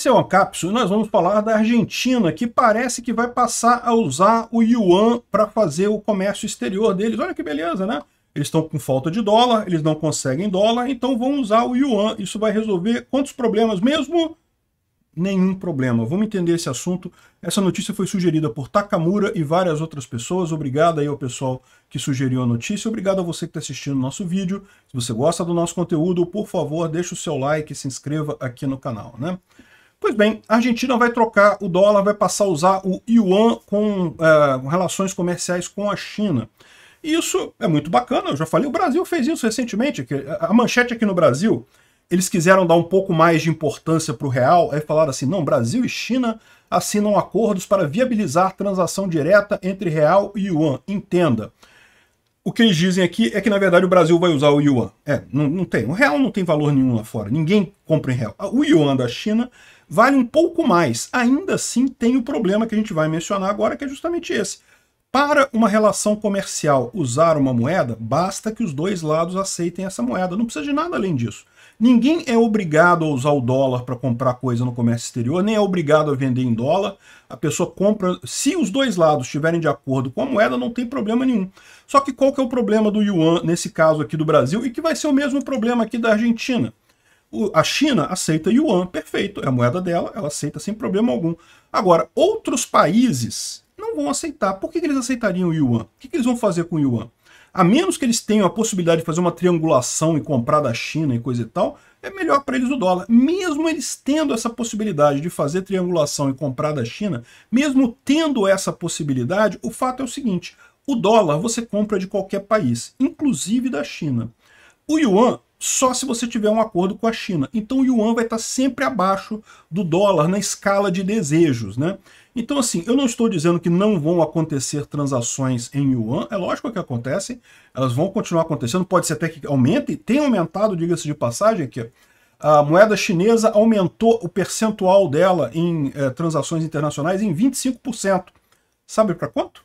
seu Ancapso, é nós vamos falar da Argentina, que parece que vai passar a usar o yuan para fazer o comércio exterior deles. Olha que beleza, né? Eles estão com falta de dólar, eles não conseguem dólar, então vão usar o yuan. Isso vai resolver quantos problemas mesmo? Nenhum problema. Vamos entender esse assunto. Essa notícia foi sugerida por Takamura e várias outras pessoas. Obrigado aí ao pessoal que sugeriu a notícia. Obrigado a você que está assistindo o nosso vídeo. Se você gosta do nosso conteúdo, por favor, deixe o seu like e se inscreva aqui no canal, né? Pois bem, a Argentina vai trocar o dólar, vai passar a usar o yuan com é, relações comerciais com a China. E isso é muito bacana, eu já falei, o Brasil fez isso recentemente. Eh, a manchete aqui no Brasil, eles quiseram dar um pouco mais de importância para o real, aí falaram assim, não, Brasil e China assinam acordos para viabilizar transação direta entre real e yuan, entenda o que eles dizem aqui é que, na verdade, o Brasil vai usar o yuan. É, não, não tem. O real não tem valor nenhum lá fora. Ninguém compra em real. Ah, o yuan da China vale um pouco mais. Ainda assim, tem o problema que a gente vai mencionar agora, que é justamente esse. Para uma relação comercial usar uma moeda, basta que os dois lados aceitem essa moeda. Não precisa de nada além disso. Ninguém é obrigado a usar o dólar para comprar coisa no comércio exterior, nem é obrigado a vender em dólar. A pessoa compra, se os dois lados estiverem de acordo com a moeda, não tem problema nenhum. Só que qual que é o problema do yuan, nesse caso aqui do Brasil, e que vai ser o mesmo problema aqui da Argentina? a China aceita yuan, perfeito, é a moeda dela, ela aceita sem problema algum. Agora, outros países não vão aceitar. Por que, que eles aceitariam o yuan? O que, que eles vão fazer com o yuan? a menos que eles tenham a possibilidade de fazer uma triangulação e comprar da China e coisa e tal, é melhor para eles o dólar. Mesmo eles tendo essa possibilidade de fazer triangulação e comprar da China, mesmo tendo essa possibilidade, o fato é o seguinte: o dólar você compra de qualquer país, inclusive da China. O yuan só se você tiver um acordo com a China. Então o yuan vai estar sempre abaixo do dólar na escala de desejos, né? Então assim, eu não estou dizendo que não vão acontecer transações em yuan, é lógico que acontecem, elas vão continuar acontecendo, pode ser até que aumentem, tem aumentado, diga-se de passagem, que a moeda chinesa aumentou o percentual dela em eh, transações internacionais em 25%. Sabe para quanto?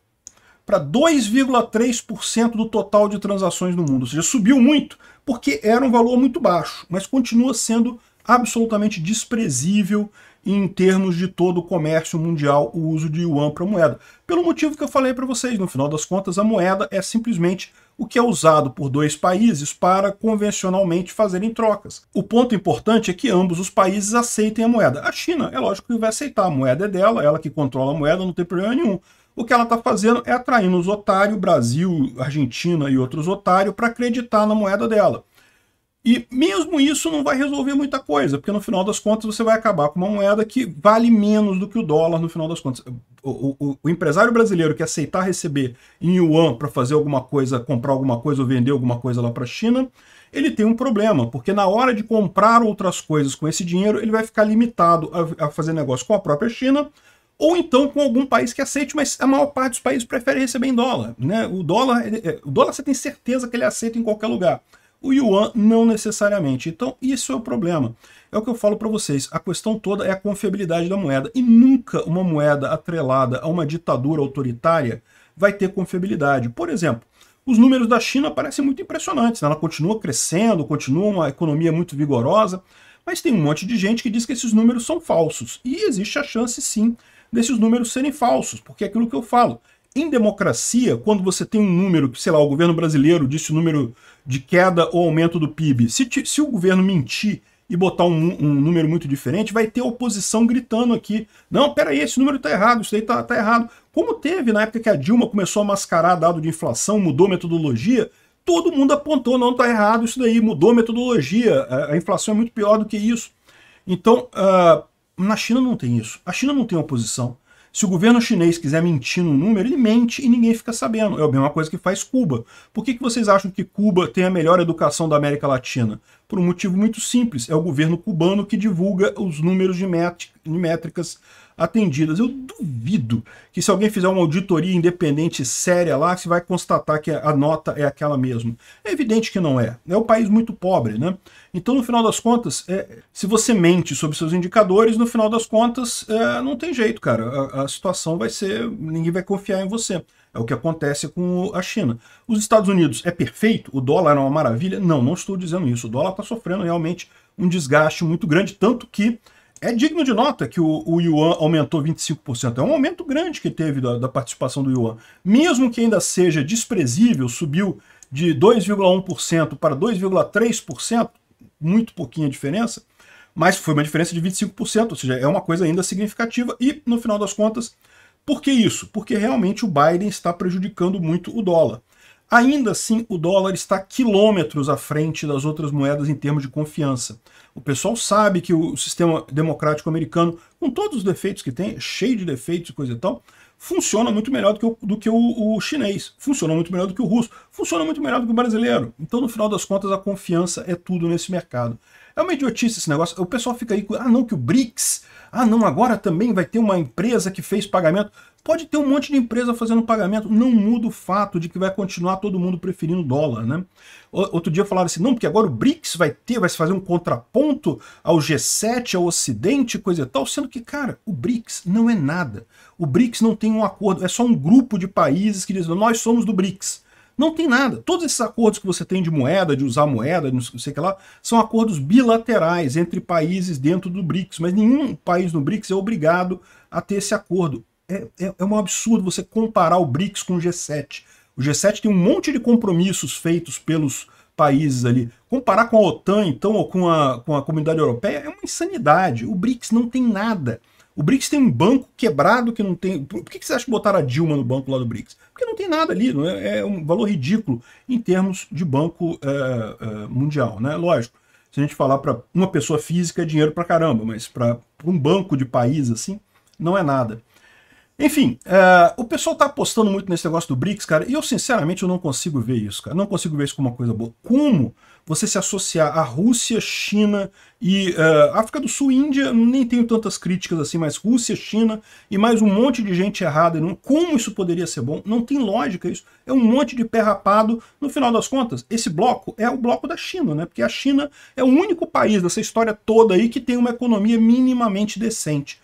para 2,3% do total de transações no mundo. Ou seja, subiu muito porque era um valor muito baixo, mas continua sendo absolutamente desprezível em termos de todo o comércio mundial o uso de yuan para moeda. Pelo motivo que eu falei para vocês, no final das contas, a moeda é simplesmente o que é usado por dois países para convencionalmente fazerem trocas. O ponto importante é que ambos os países aceitem a moeda. A China, é lógico que vai aceitar, a moeda é dela, ela que controla a moeda, não tem problema nenhum o que ela está fazendo é atraindo os otários, Brasil, Argentina e outros otários, para acreditar na moeda dela. E mesmo isso não vai resolver muita coisa, porque no final das contas você vai acabar com uma moeda que vale menos do que o dólar no final das contas. O, o, o empresário brasileiro que aceitar receber em yuan para fazer alguma coisa, comprar alguma coisa ou vender alguma coisa lá para a China, ele tem um problema, porque na hora de comprar outras coisas com esse dinheiro, ele vai ficar limitado a, a fazer negócio com a própria China, ou então com algum país que aceite, mas a maior parte dos países prefere receber em dólar. Né? O, dólar é, o dólar você tem certeza que ele é aceito em qualquer lugar. O yuan não necessariamente. Então, isso é o problema. É o que eu falo para vocês. A questão toda é a confiabilidade da moeda. E nunca uma moeda atrelada a uma ditadura autoritária vai ter confiabilidade. Por exemplo, os números da China parecem muito impressionantes. Né? Ela continua crescendo, continua uma economia muito vigorosa, mas tem um monte de gente que diz que esses números são falsos. E existe a chance, sim, desses números serem falsos, porque é aquilo que eu falo. Em democracia, quando você tem um número, sei lá, o governo brasileiro disse o número de queda ou aumento do PIB, se, te, se o governo mentir e botar um, um, número muito diferente, vai ter oposição gritando aqui. Não, peraí, esse número está errado, isso daí está tá errado. Como teve na época que a Dilma começou a mascarar dado de inflação, mudou metodologia, todo mundo apontou, não, está errado isso daí, mudou metodologia, a, a, inflação é muito pior do que isso. Então, uh, na China não tem isso. A China não tem oposição. Se o governo chinês quiser mentir no número, ele mente e ninguém fica sabendo. É a mesma coisa que faz Cuba. Por que, que vocês acham que Cuba tem a melhor educação da América Latina? Por um motivo muito simples. É o governo cubano que divulga os números de métricas atendidas. Eu duvido que se alguém fizer uma auditoria independente séria lá, você vai constatar que a nota é aquela mesmo. É evidente que não é. É um país muito pobre, né? Então, no final das contas, é, se você mente sobre seus indicadores, no final das contas, é, não tem jeito, cara. A, a situação vai ser... ninguém vai confiar em você. É o que acontece com a China. Os Estados Unidos é perfeito? O dólar é uma maravilha? Não, não estou dizendo isso. O dólar está sofrendo realmente um desgaste muito grande, tanto que é digno de nota que o, o Yuan aumentou 25%. É um aumento grande que teve da, da participação do Yuan. Mesmo que ainda seja desprezível, subiu de 2,1% para 2,3%, muito pouquinha diferença, mas foi uma diferença de 25%, ou seja, é uma coisa ainda significativa e, no final das contas, por que isso? Porque realmente o Biden está prejudicando muito o dólar. Ainda assim, o dólar está quilômetros à frente das outras moedas em termos de confiança. O pessoal sabe que o sistema democrático americano, com todos os defeitos que tem, cheio de defeitos e coisa e tal, funciona muito melhor do que, o, do que o, o, chinês, funciona muito melhor do que o russo, funciona muito melhor do que o brasileiro. Então, no final das contas, a confiança é tudo nesse mercado. É uma idiotice esse negócio. O pessoal fica aí, ah, não, que o BRICS, ah, não, agora também vai ter uma empresa que fez pagamento. Pode ter um monte de empresa fazendo pagamento, não muda o fato de que vai continuar todo mundo preferindo dólar, né? Outro dia falaram assim, não, porque agora o BRICS vai ter, vai se fazer um contraponto ao G7, ao Ocidente, coisa e tal, sendo que, cara, o BRICS não é nada. O BRICS não tem um acordo, é só um grupo de países que dizem, nós somos do BRICS. Não tem nada. Todos esses acordos que você tem de moeda, de usar moeda, de não sei o que lá, são acordos bilaterais entre países dentro do BRICS, mas nenhum país no BRICS é obrigado a ter esse acordo. É, é, é, um absurdo você comparar o BRICS com o G7. O G7 tem um monte de compromissos feitos pelos países ali. Comparar com a OTAN, então, ou com a, com a comunidade europeia, é uma insanidade. O BRICS não tem nada. O BRICS tem um banco quebrado que não tem. Por que, que você acha que botaram a Dilma no banco lá do BRICS? Porque não tem nada ali, não é, é um valor ridículo em termos de banco é, é, mundial, né? Lógico, se a gente falar para uma pessoa física é dinheiro para caramba, mas para um banco de país assim, não é nada. Enfim, uh, o pessoal tá apostando muito nesse negócio do BRICS, cara, e eu sinceramente eu não consigo ver isso, cara. Não consigo ver isso como uma coisa boa. Como você se associar à Rússia, China e uh, África do Sul, Índia, nem tenho tantas críticas assim, mas Rússia, China e mais um monte de gente errada. Não, como isso poderia ser bom? Não tem lógica isso. É um monte de pé rapado. No final das contas, esse bloco é o bloco da China, né? Porque a China é o único país dessa história toda aí que tem uma economia minimamente decente.